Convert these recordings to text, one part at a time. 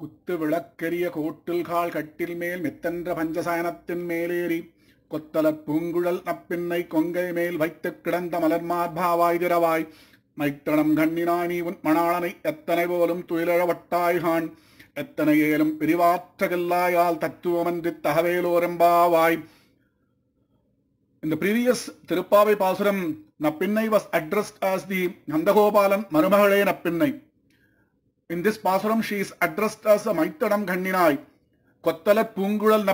குத்து விளக்கெரிய கால் கட்டில் மேல் மெத்தன்ற பஞ்சசயனத்தின் மேலேறி கொத்தலற் பூங்குழல் நப்பின்னை கொங்கை மேல் வைத்து கிடந்த மலர் மார்பாவாய் திரவாய் மைத்தனம் கண்ணினானி உன் மணாளனை எத்தனை போலும் துயிலழவட்டாய்கான் எத்தனை ஏலும் பிரிவாற்றகில்லாயால் தத்துவமன்றி தகவேலோரம்பாவாய் இந்த previous Tiruppavai pasuram Nappinnai was addressed as the Nandagopalan மருமகளே Nappinnai In this pasaram, she is addressed as a Maitadam Ghandinai, Kottalat Pungudal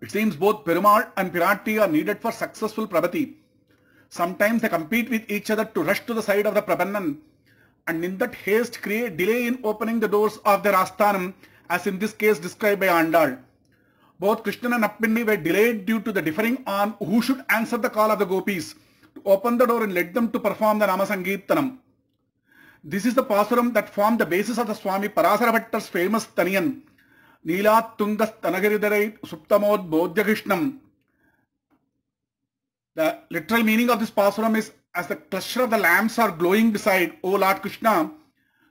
It seems both Piramal and Pirati are needed for successful Prabhati. Sometimes they compete with each other to rush to the side of the Prabhannan and in that haste create delay in opening the doors of their Asthanam as in this case described by Andal. Both Krishna and Appinni were delayed due to the differing on who should answer the call of the gopis to open the door and lead them to perform the Ramasangeetanam. This is the pasuram that formed the basis of the Swami Parasarabhattar's famous Taniyan, Neelatundas Tanagaridarai Suptamod Bodhyagishnam. The literal meaning of this pasuram is, as the cluster of the lamps are glowing beside, O Lord Krishna,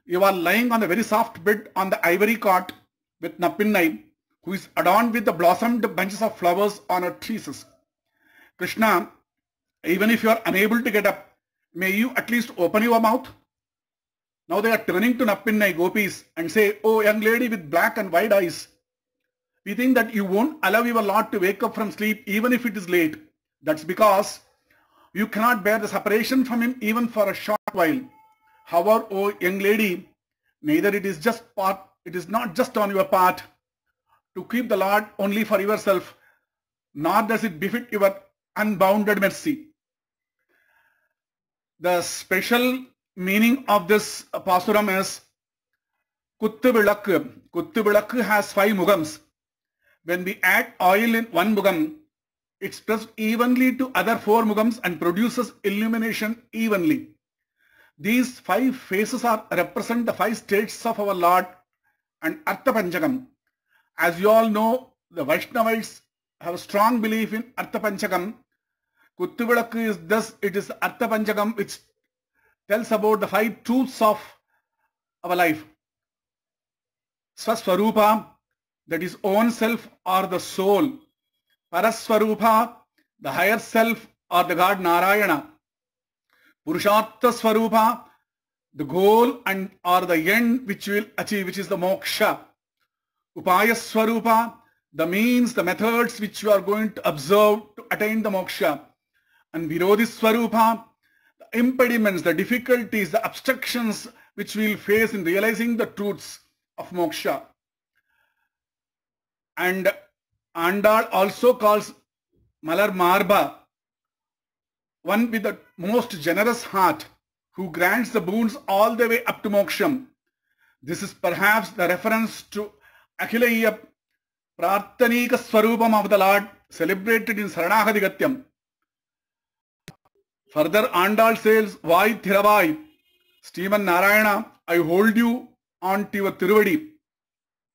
you are lying on the very soft bed on the ivory cot with Nappinai, who is adorned with the blossomed bunches of flowers on her tresses. Krishna, even if you are unable to get up, may you at least open your mouth now they are turning to Nappinai gopis and say, oh young lady with black and white eyes, we think that you won't allow your Lord to wake up from sleep even if it is late. That's because you cannot bear the separation from him even for a short while. However, oh young lady, neither it is just part, it is not just on your part to keep the Lord only for yourself, nor does it befit your unbounded mercy. The special meaning of this pasuram is Kuttuvilakku. Kuttuvilakku has five mugams. When we add oil in one mugam, it spreads evenly to other four mugams and produces illumination evenly. These five faces are represent the five states of our Lord and Artha Panchakam. As you all know, the Vaishnavites have a strong belief in Artha Panchakam. Kuttuvilakku is thus, it is Artha Panchakam which tells about the five truths of our life. Swaswarupa, that is own self or the soul. Paraswarupa, the higher self or the God Narayana. Purushottasvarupa, Swarupa, the goal and or the end which will achieve, which is the moksha. Upaya Swarupa, the means, the methods which you are going to observe to attain the moksha. And Virodhi Swarupa, the impediments, the difficulties, the obstructions which we'll face in realizing the truths of moksha. And Andal also calls Malar Marba one with the most generous heart who grants the boons all the way up to moksham. This is perhaps the reference to Akhileya Prarthanika Swarupam of the Lord celebrated in Saranagadigatyam. Further, Andal says, Vai Thiravai, Steven Narayana, I hold you on to your Tiruvadi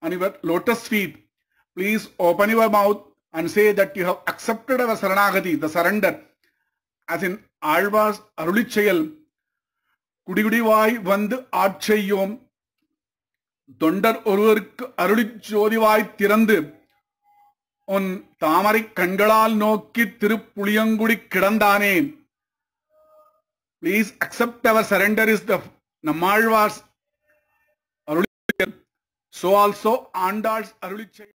and your lotus feet. Please open your mouth and say that you have accepted our Saranagati, the surrender. As in Alva's Arulichayal, குடிகுடிவாய் வந்து ஆட்செய்யோம் தொண்டர் ஒருவருக்கு அருளி ஜோதிவாய் திறந்து உன் தாமரை கண்களால் நோக்கி திருப்புளியங்குடி கிடந்தானே Please accept our surrender is the Namalvar's Arulichayar. So also Andar's Arulichayar.